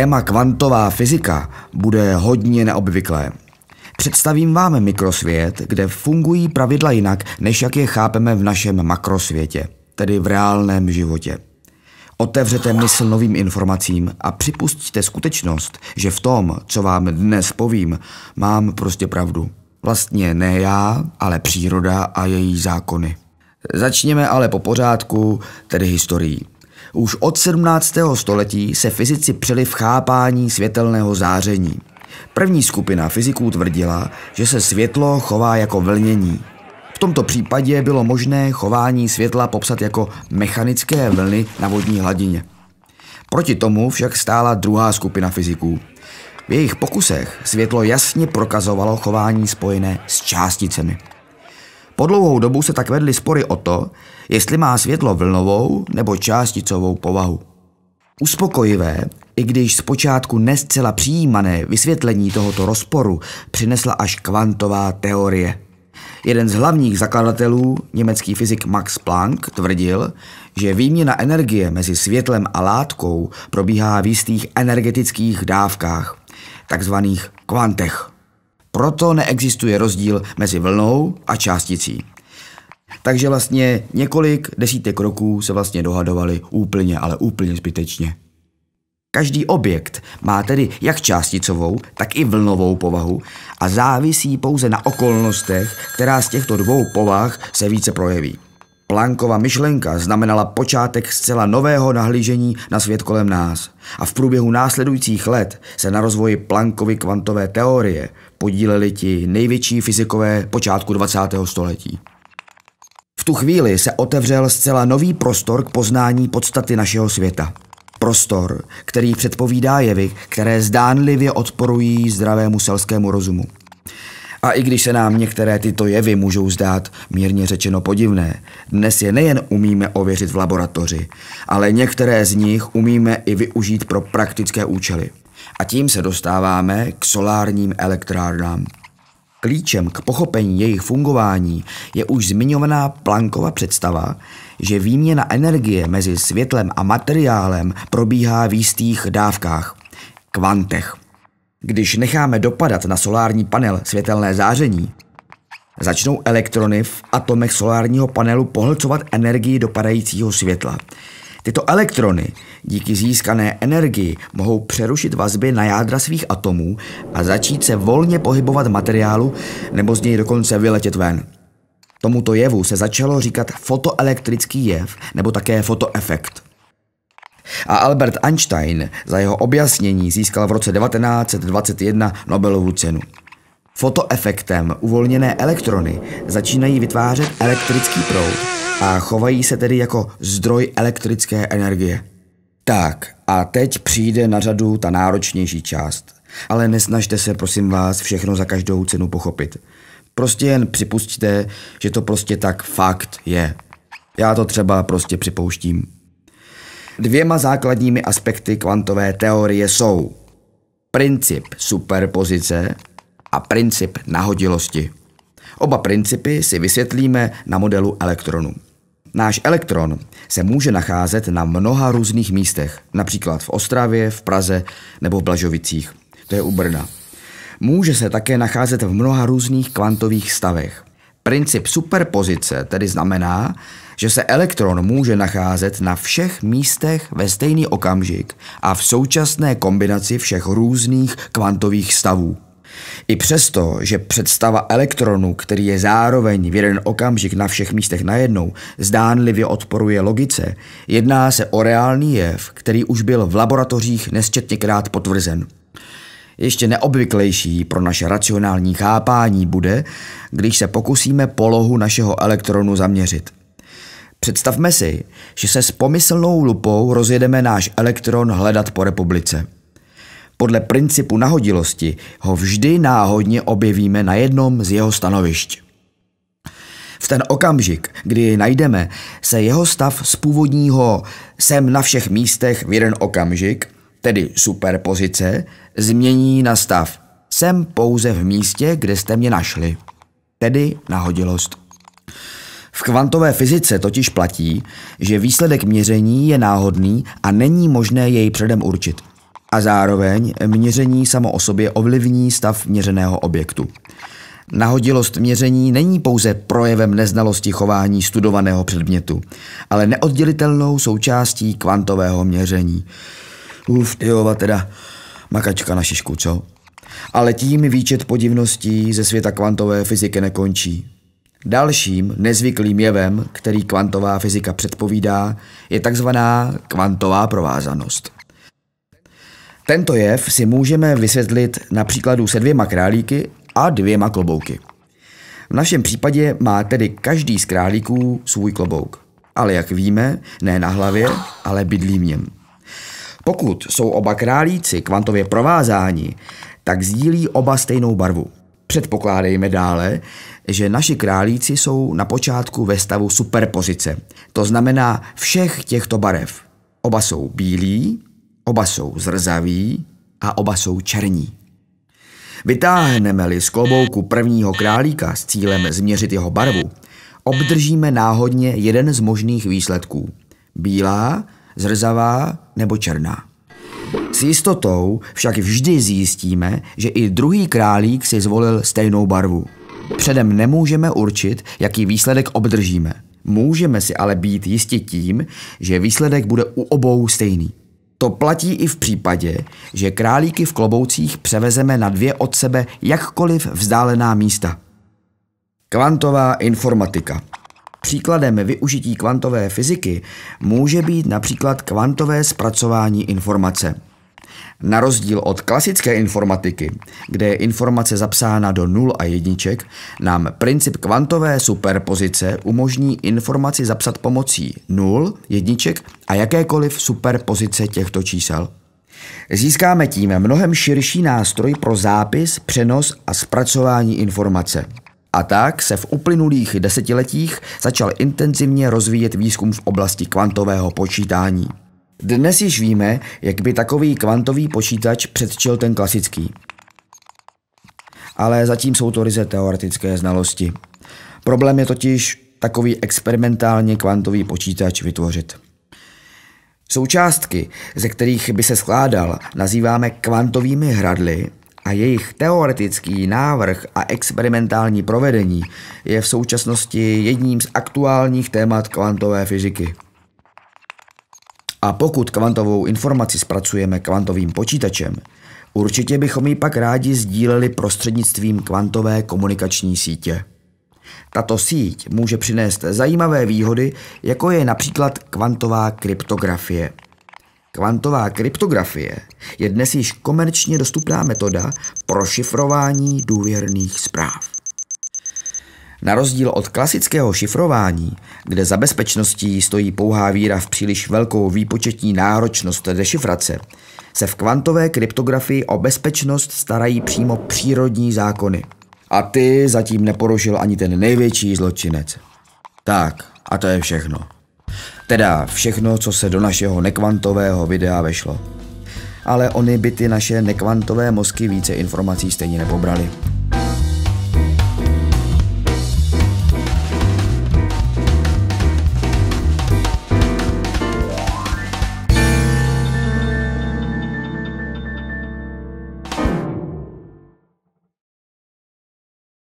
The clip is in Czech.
téma kvantová fyzika bude hodně neobvyklé. Představím vám mikrosvět, kde fungují pravidla jinak, než jak je chápeme v našem makrosvětě, tedy v reálném životě. Otevřete mysl novým informacím a připustíte skutečnost, že v tom, co vám dnes povím, mám prostě pravdu. Vlastně ne já, ale příroda a její zákony. Začněme ale po pořádku, tedy historií. Už od 17. století se fyzici přeli v chápání světelného záření. První skupina fyziků tvrdila, že se světlo chová jako vlnění. V tomto případě bylo možné chování světla popsat jako mechanické vlny na vodní hladině. Proti tomu však stála druhá skupina fyziků. V jejich pokusech světlo jasně prokazovalo chování spojené s částicemi. Po dlouhou dobu se tak vedly spory o to, jestli má světlo vlnovou nebo částicovou povahu. Uspokojivé, i když zpočátku nescela přijímané vysvětlení tohoto rozporu přinesla až kvantová teorie. Jeden z hlavních zakladatelů, německý fyzik Max Planck, tvrdil, že výměna energie mezi světlem a látkou probíhá v jistých energetických dávkách, takzvaných kvantech. Proto neexistuje rozdíl mezi vlnou a částicí. Takže vlastně několik desítek roků se vlastně dohadovali úplně, ale úplně zbytečně. Každý objekt má tedy jak částicovou, tak i vlnovou povahu a závisí pouze na okolnostech, která z těchto dvou povah se více projeví. Planková myšlenka znamenala počátek zcela nového nahlížení na svět kolem nás a v průběhu následujících let se na rozvoji Plankovy kvantové teorie podíleli ti největší fyzikové počátku 20. století. V tu chvíli se otevřel zcela nový prostor k poznání podstaty našeho světa. Prostor, který předpovídá jevy, které zdánlivě odporují zdravému selskému rozumu. A i když se nám některé tyto jevy můžou zdát mírně řečeno podivné, dnes je nejen umíme ověřit v laboratoři, ale některé z nich umíme i využít pro praktické účely. A tím se dostáváme k solárním elektrárnám. Klíčem k pochopení jejich fungování je už zmiňovaná Planckova představa, že výměna energie mezi světlem a materiálem probíhá v jistých dávkách, kvantech. Když necháme dopadat na solární panel světelné záření, začnou elektrony v atomech solárního panelu pohlcovat energii dopadajícího světla. Tyto elektrony díky získané energii mohou přerušit vazby na jádra svých atomů a začít se volně pohybovat materiálu nebo z něj dokonce vyletět ven. Tomuto jevu se začalo říkat fotoelektrický jev nebo také fotoefekt. A Albert Einstein za jeho objasnění získal v roce 1921 Nobelovu cenu. Fotoefektem uvolněné elektrony začínají vytvářet elektrický proud a chovají se tedy jako zdroj elektrické energie. Tak a teď přijde na řadu ta náročnější část. Ale nesnažte se, prosím vás, všechno za každou cenu pochopit. Prostě jen připustíte, že to prostě tak fakt je. Já to třeba prostě připouštím. Dvěma základními aspekty kvantové teorie jsou princip superpozice a princip nahodilosti. Oba principy si vysvětlíme na modelu elektronu. Náš elektron se může nacházet na mnoha různých místech, například v Ostravě, v Praze nebo v Blažovicích, to je u Brna. Může se také nacházet v mnoha různých kvantových stavech. Princip superpozice tedy znamená, že se elektron může nacházet na všech místech ve stejný okamžik a v současné kombinaci všech různých kvantových stavů. I přesto, že představa elektronu, který je zároveň v jeden okamžik na všech místech najednou, zdánlivě odporuje logice, jedná se o reálný jev, který už byl v laboratořích nesčetněkrát potvrzen. Ještě neobvyklejší pro naše racionální chápání bude, když se pokusíme polohu našeho elektronu zaměřit. Představme si, že se s pomyslnou lupou rozjedeme náš elektron hledat po republice. Podle principu nahodilosti ho vždy náhodně objevíme na jednom z jeho stanovišť. V ten okamžik, kdy jej najdeme, se jeho stav z původního jsem na všech místech v jeden okamžik – tedy superpozice, změní na stav jsem pouze v místě, kde jste mě našli, tedy nahodilost. V kvantové fyzice totiž platí, že výsledek měření je náhodný a není možné jej předem určit. A zároveň měření samo o sobě ovlivní stav měřeného objektu. Nahodilost měření není pouze projevem neznalosti chování studovaného předmětu, ale neoddělitelnou součástí kvantového měření. Uf, tyjova teda, makačka na šišku, co? Ale tím výčet podivností ze světa kvantové fyziky nekončí. Dalším nezvyklým jevem, který kvantová fyzika předpovídá, je takzvaná kvantová provázanost. Tento jev si můžeme vysvětlit na příkladu se dvěma králíky a dvěma klobouky. V našem případě má tedy každý z králíků svůj klobouk. Ale jak víme, ne na hlavě, ale bydlí v něm. Pokud jsou oba králíci kvantově provázáni, tak sdílí oba stejnou barvu. Předpokládejme dále, že naši králíci jsou na počátku ve stavu superpozice, to znamená všech těchto barev. Oba jsou bílí, oba jsou zrzaví a oba jsou černí. Vytáhneme-li z klobouku prvního králíka s cílem změřit jeho barvu, obdržíme náhodně jeden z možných výsledků. Bílá zrzavá nebo černá. S jistotou však vždy zjistíme, že i druhý králík si zvolil stejnou barvu. Předem nemůžeme určit, jaký výsledek obdržíme. Můžeme si ale být jisti tím, že výsledek bude u obou stejný. To platí i v případě, že králíky v kloboucích převezeme na dvě od sebe jakkoliv vzdálená místa. Kvantová informatika – Příkladem využití kvantové fyziky může být například kvantové zpracování informace. Na rozdíl od klasické informatiky, kde je informace zapsána do nul a jedniček, nám princip kvantové superpozice umožní informaci zapsat pomocí nul, jedniček a jakékoliv superpozice těchto čísel. Získáme tím mnohem širší nástroj pro zápis, přenos a zpracování informace. A tak se v uplynulých desetiletích začal intenzivně rozvíjet výzkum v oblasti kvantového počítání. Dnes již víme, jak by takový kvantový počítač předčil ten klasický. Ale zatím jsou to ryze teoretické znalosti. Problém je totiž takový experimentálně kvantový počítač vytvořit. Součástky, ze kterých by se skládal, nazýváme kvantovými hradly a jejich teoretický návrh a experimentální provedení je v současnosti jedním z aktuálních témat kvantové fyziky. A pokud kvantovou informaci zpracujeme kvantovým počítačem, určitě bychom ji pak rádi sdíleli prostřednictvím kvantové komunikační sítě. Tato síť může přinést zajímavé výhody, jako je například kvantová kryptografie – Kvantová kryptografie je dnes již komerčně dostupná metoda pro šifrování důvěrných zpráv. Na rozdíl od klasického šifrování, kde za bezpečností stojí pouhá víra v příliš velkou výpočetní náročnost dešifrace, se v kvantové kryptografii o bezpečnost starají přímo přírodní zákony. A ty zatím neporušil ani ten největší zločinec. Tak, a to je všechno. Teda všechno, co se do našeho nekvantového videa vešlo. Ale oni by ty naše nekvantové mozky více informací stejně nepobrali.